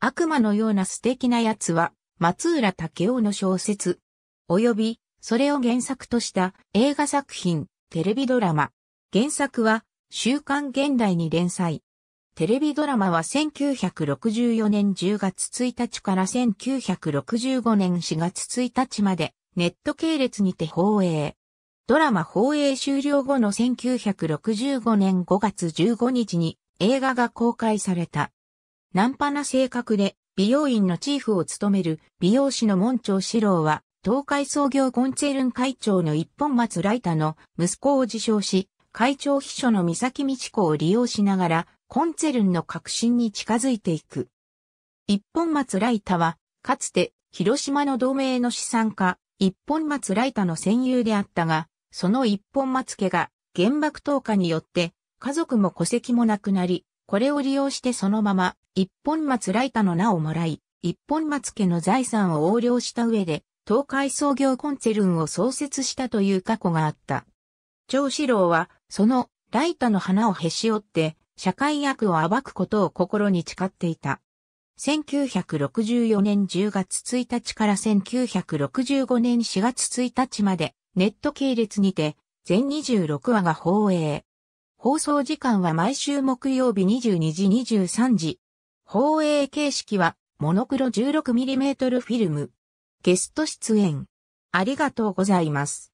悪魔のような素敵な奴は、松浦武雄の小説、及び、それを原作とした映画作品、テレビドラマ。原作は、週刊現代に連載。テレビドラマは1964年10月1日から1965年4月1日までネット系列にて放映。ドラマ放映終了後の1965年5月15日に映画が公開された。ナンパな性格で、美容院のチーフを務める美容師の門長四郎は、東海創業コンツェルン会長の一本松ライタの息子を自称し、会長秘書の三崎道子を利用しながら、コンツェルンの革新に近づいていく。一本松ライタは、かつて、広島の同盟の資産家、一本松ライタの戦友であったが、その一本松家が原爆投下によって、家族も戸籍もなくなり、これを利用してそのまま、一本松ライタの名をもらい、一本松家の財産を横領した上で、東海創業コンツェルンを創設したという過去があった。長四郎は、その、ライタの花をへし折って、社会悪を暴くことを心に誓っていた。1964年10月1日から1965年4月1日まで、ネット系列にて、全26話が放映。放送時間は毎週木曜日22時23時。放映形式はモノクロ 16mm フィルム。ゲスト出演。ありがとうございます。